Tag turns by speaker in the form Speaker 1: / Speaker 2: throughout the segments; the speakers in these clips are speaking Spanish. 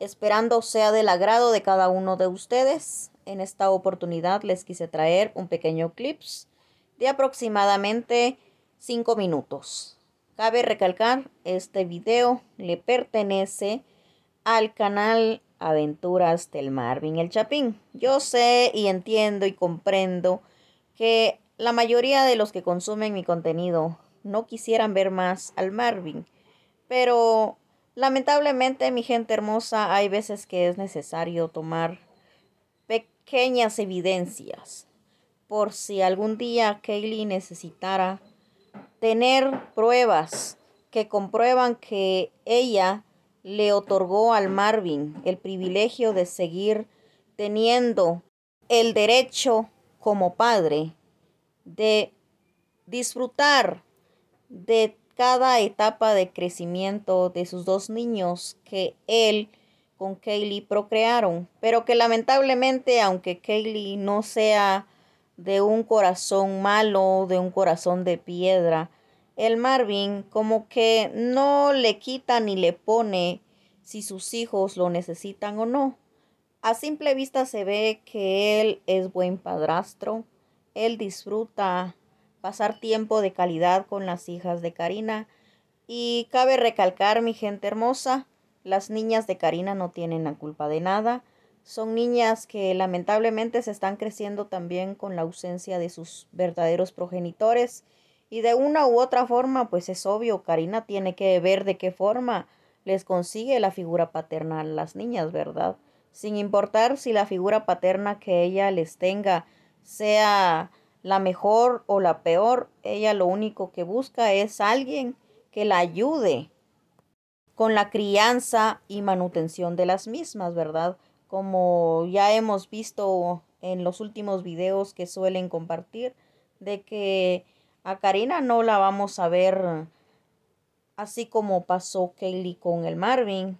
Speaker 1: esperando sea del agrado de cada uno de ustedes. En esta oportunidad les quise traer un pequeño clips de aproximadamente 5 minutos. Cabe recalcar, este video le pertenece al canal Aventuras del Marvin el Chapín. Yo sé y entiendo y comprendo que la mayoría de los que consumen mi contenido no quisieran ver más al Marvin, pero Lamentablemente, mi gente hermosa, hay veces que es necesario tomar pequeñas evidencias por si algún día Kaylee necesitara tener pruebas que comprueban que ella le otorgó al Marvin el privilegio de seguir teniendo el derecho como padre de disfrutar de cada etapa de crecimiento de sus dos niños que él con Kaylee procrearon, pero que lamentablemente, aunque Kaylee no sea de un corazón malo, de un corazón de piedra, el Marvin como que no le quita ni le pone si sus hijos lo necesitan o no. A simple vista se ve que él es buen padrastro, él disfruta pasar tiempo de calidad con las hijas de Karina. Y cabe recalcar, mi gente hermosa, las niñas de Karina no tienen la culpa de nada. Son niñas que lamentablemente se están creciendo también con la ausencia de sus verdaderos progenitores. Y de una u otra forma, pues es obvio, Karina tiene que ver de qué forma les consigue la figura paterna a las niñas, ¿verdad? Sin importar si la figura paterna que ella les tenga sea la mejor o la peor, ella lo único que busca es alguien que la ayude con la crianza y manutención de las mismas, ¿verdad? Como ya hemos visto en los últimos videos que suelen compartir, de que a Karina no la vamos a ver así como pasó Kaylee con el Marvin,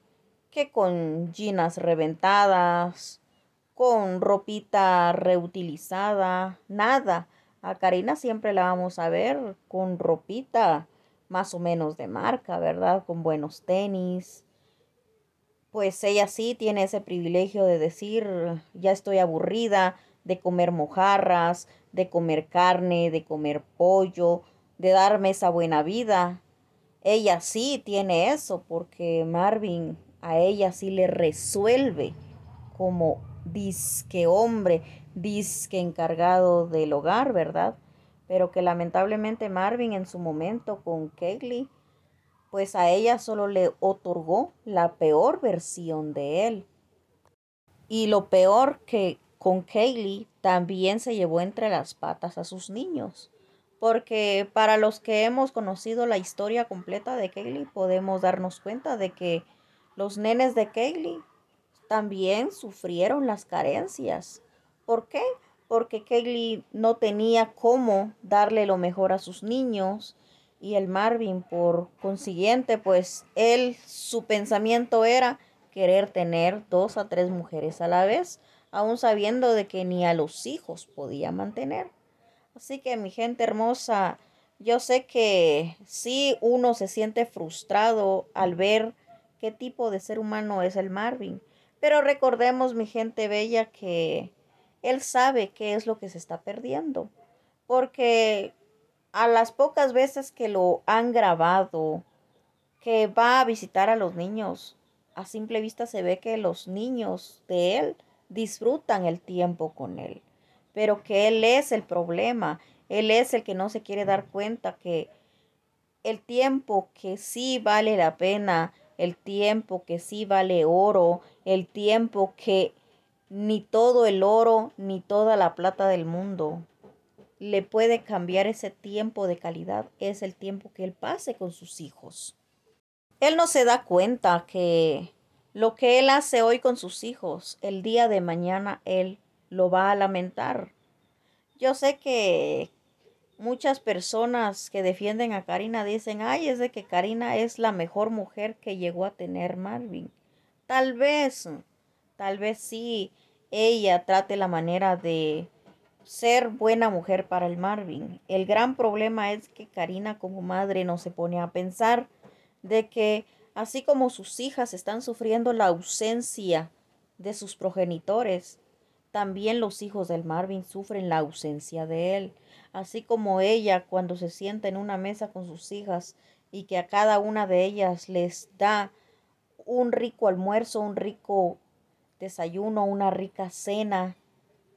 Speaker 1: que con ginas reventadas, con ropita reutilizada, nada. A Karina siempre la vamos a ver con ropita más o menos de marca, ¿verdad? Con buenos tenis. Pues ella sí tiene ese privilegio de decir, ya estoy aburrida de comer mojarras, de comer carne, de comer pollo, de darme esa buena vida. Ella sí tiene eso porque Marvin a ella sí le resuelve como que hombre, disque encargado del hogar, ¿verdad? Pero que lamentablemente Marvin en su momento con Kaylee, pues a ella solo le otorgó la peor versión de él. Y lo peor que con Kaylee también se llevó entre las patas a sus niños. Porque para los que hemos conocido la historia completa de Kaylee, podemos darnos cuenta de que los nenes de Kaylee también sufrieron las carencias. ¿Por qué? Porque Kaylee no tenía cómo darle lo mejor a sus niños y el Marvin, por consiguiente, pues él, su pensamiento era querer tener dos a tres mujeres a la vez, aún sabiendo de que ni a los hijos podía mantener. Así que mi gente hermosa, yo sé que sí uno se siente frustrado al ver qué tipo de ser humano es el Marvin, pero recordemos, mi gente bella, que él sabe qué es lo que se está perdiendo. Porque a las pocas veces que lo han grabado, que va a visitar a los niños, a simple vista se ve que los niños de él disfrutan el tiempo con él, pero que él es el problema, él es el que no se quiere dar cuenta que el tiempo que sí vale la pena el tiempo que sí vale oro, el tiempo que ni todo el oro ni toda la plata del mundo le puede cambiar ese tiempo de calidad, es el tiempo que él pase con sus hijos. Él no se da cuenta que lo que él hace hoy con sus hijos, el día de mañana él lo va a lamentar. Yo sé que muchas personas que defienden a Karina dicen, ay, es de que Karina es la mejor mujer que llegó a tener Marvin. Tal vez, tal vez sí, ella trate la manera de ser buena mujer para el Marvin. El gran problema es que Karina como madre no se pone a pensar de que así como sus hijas están sufriendo la ausencia de sus progenitores, también los hijos del Marvin sufren la ausencia de él, así como ella cuando se sienta en una mesa con sus hijas y que a cada una de ellas les da un rico almuerzo, un rico desayuno, una rica cena,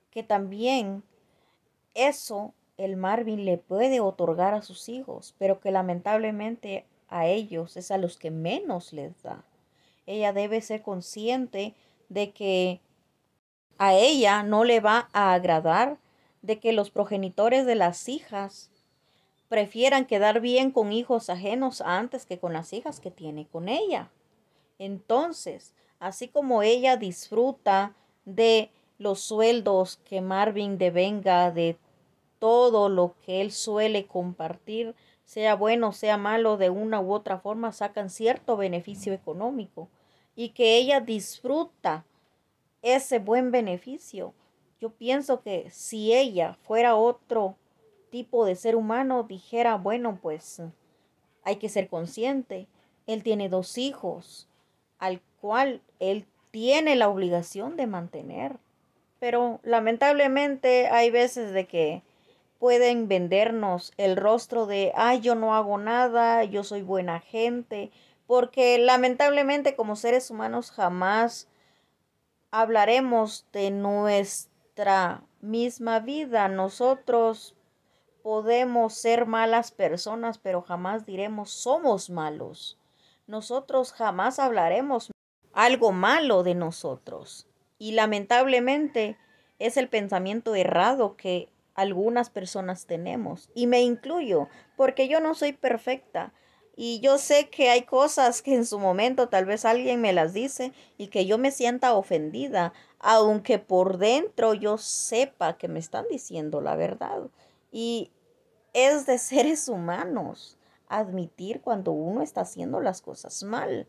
Speaker 1: que también eso el Marvin le puede otorgar a sus hijos, pero que lamentablemente a ellos es a los que menos les da. Ella debe ser consciente de que a ella no le va a agradar de que los progenitores de las hijas prefieran quedar bien con hijos ajenos antes que con las hijas que tiene con ella. Entonces, así como ella disfruta de los sueldos que Marvin devenga de todo lo que él suele compartir, sea bueno, sea malo, de una u otra forma sacan cierto beneficio económico y que ella disfruta ese buen beneficio. Yo pienso que si ella fuera otro tipo de ser humano, dijera, bueno, pues hay que ser consciente. Él tiene dos hijos, al cual él tiene la obligación de mantener. Pero lamentablemente hay veces de que pueden vendernos el rostro de, ay, yo no hago nada, yo soy buena gente, porque lamentablemente como seres humanos jamás hablaremos de nuestra misma vida. Nosotros podemos ser malas personas, pero jamás diremos somos malos. Nosotros jamás hablaremos algo malo de nosotros. Y lamentablemente es el pensamiento errado que algunas personas tenemos. Y me incluyo, porque yo no soy perfecta. Y yo sé que hay cosas que en su momento tal vez alguien me las dice y que yo me sienta ofendida, aunque por dentro yo sepa que me están diciendo la verdad. Y es de seres humanos admitir cuando uno está haciendo las cosas mal.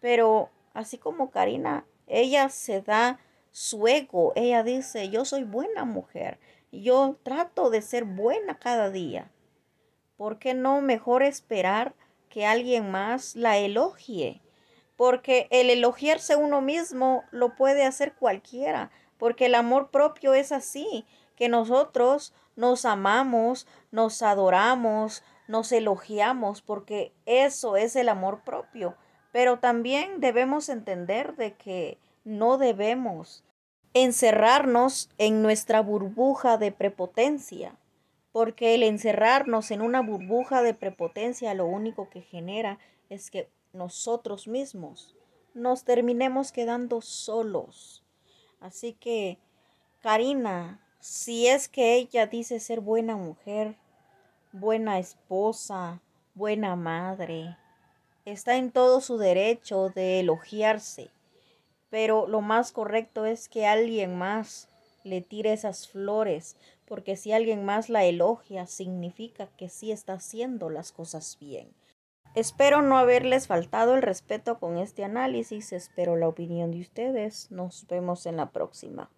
Speaker 1: Pero así como Karina, ella se da su ego, ella dice, yo soy buena mujer, yo trato de ser buena cada día. ¿Por qué no mejor esperar? que alguien más la elogie, porque el elogiarse uno mismo lo puede hacer cualquiera, porque el amor propio es así, que nosotros nos amamos, nos adoramos, nos elogiamos, porque eso es el amor propio. Pero también debemos entender de que no debemos encerrarnos en nuestra burbuja de prepotencia, porque el encerrarnos en una burbuja de prepotencia lo único que genera es que nosotros mismos nos terminemos quedando solos. Así que, Karina, si es que ella dice ser buena mujer, buena esposa, buena madre, está en todo su derecho de elogiarse, pero lo más correcto es que alguien más le tire esas flores porque si alguien más la elogia, significa que sí está haciendo las cosas bien. Espero no haberles faltado el respeto con este análisis, espero la opinión de ustedes. Nos vemos en la próxima.